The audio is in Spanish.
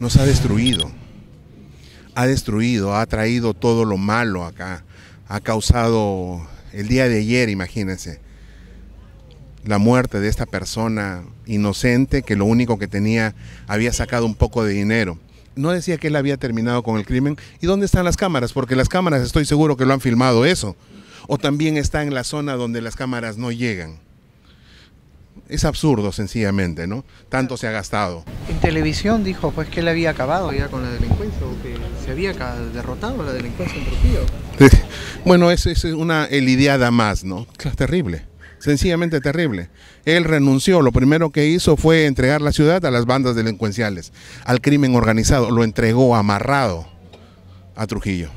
nos ha destruido. Ha destruido, ha traído todo lo malo acá. Ha causado el día de ayer, imagínense, la muerte de esta persona inocente que lo único que tenía había sacado un poco de dinero. No decía que él había terminado con el crimen. ¿Y dónde están las cámaras? Porque las cámaras estoy seguro que lo han filmado eso. O también está en la zona donde las cámaras no llegan. Es absurdo, sencillamente, ¿no? Tanto se ha gastado. En televisión dijo pues que él había acabado ya con la delincuencia, o que se había derrotado la delincuencia en Trujillo. bueno, eso es una elidiada más, ¿no? Es terrible sencillamente terrible. Él renunció, lo primero que hizo fue entregar la ciudad a las bandas delincuenciales, al crimen organizado, lo entregó amarrado a Trujillo.